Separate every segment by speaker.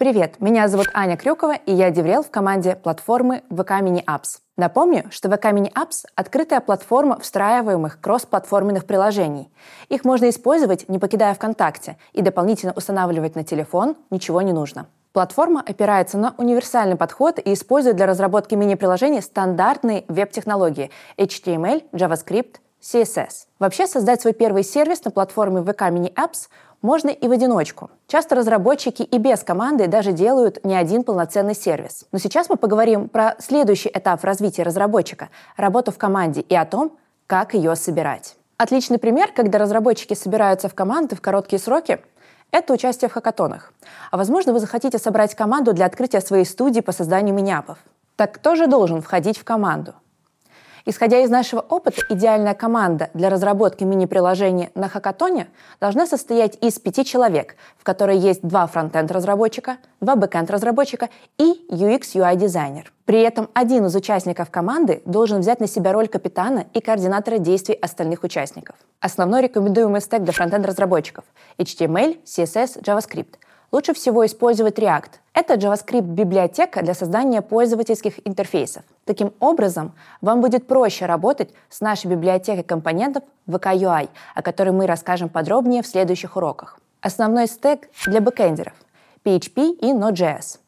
Speaker 1: Привет, меня зовут Аня Крюкова, и я деврел в команде платформы ВК Мини Apps. Напомню, что ВК Мини Apps – открытая платформа встраиваемых кросс-платформенных приложений. Их можно использовать, не покидая ВКонтакте, и дополнительно устанавливать на телефон ничего не нужно. Платформа опирается на универсальный подход и использует для разработки мини-приложений стандартные веб-технологии – HTML, JavaScript, CSS. Вообще создать свой первый сервис на платформе VK Mini Apps можно и в одиночку. Часто разработчики и без команды даже делают не один полноценный сервис. Но сейчас мы поговорим про следующий этап развития разработчика — работу в команде и о том, как ее собирать. Отличный пример, когда разработчики собираются в команды в короткие сроки, это участие в хакатонах. А возможно, вы захотите собрать команду для открытия своей студии по созданию миниапов. Так кто же должен входить в команду? Исходя из нашего опыта, идеальная команда для разработки мини-приложений на хакатоне должна состоять из пяти человек, в которой есть два фронтенд-разработчика, два бэкенд-разработчика и UX-UI-дизайнер. При этом один из участников команды должен взять на себя роль капитана и координатора действий остальных участников. Основной рекомендуемый стек для фронтенд-разработчиков – HTML, CSS, JavaScript – Лучше всего использовать React, это JavaScript-библиотека для создания пользовательских интерфейсов. Таким образом, вам будет проще работать с нашей библиотекой компонентов VK UI, о которой мы расскажем подробнее в следующих уроках. Основной стек для бэкендеров PHP и Node.js.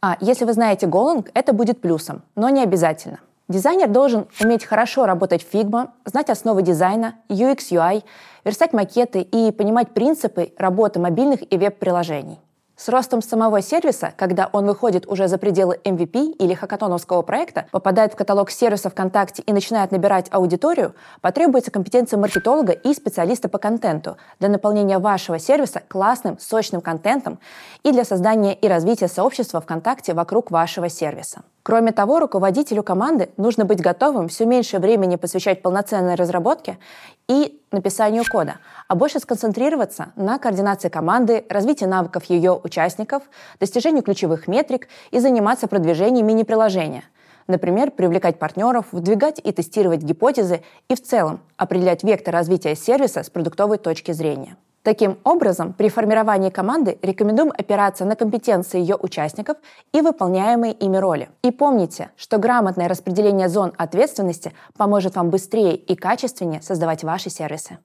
Speaker 1: А если вы знаете Golang, это будет плюсом, но не обязательно. Дизайнер должен уметь хорошо работать в Figma, знать основы дизайна, UX, UI, верстать макеты и понимать принципы работы мобильных и веб-приложений. С ростом самого сервиса, когда он выходит уже за пределы MVP или хакатоновского проекта, попадает в каталог сервиса ВКонтакте и начинает набирать аудиторию, потребуется компетенция маркетолога и специалиста по контенту для наполнения вашего сервиса классным, сочным контентом и для создания и развития сообщества ВКонтакте вокруг вашего сервиса. Кроме того, руководителю команды нужно быть готовым все меньше времени посвящать полноценной разработке и написанию кода, а больше сконцентрироваться на координации команды, развитии навыков ее участников, достижению ключевых метрик и заниматься продвижением мини-приложения. Например, привлекать партнеров, выдвигать и тестировать гипотезы и в целом определять вектор развития сервиса с продуктовой точки зрения. Таким образом, при формировании команды рекомендуем опираться на компетенции ее участников и выполняемые ими роли. И помните, что грамотное распределение зон ответственности поможет вам быстрее и качественнее создавать ваши сервисы.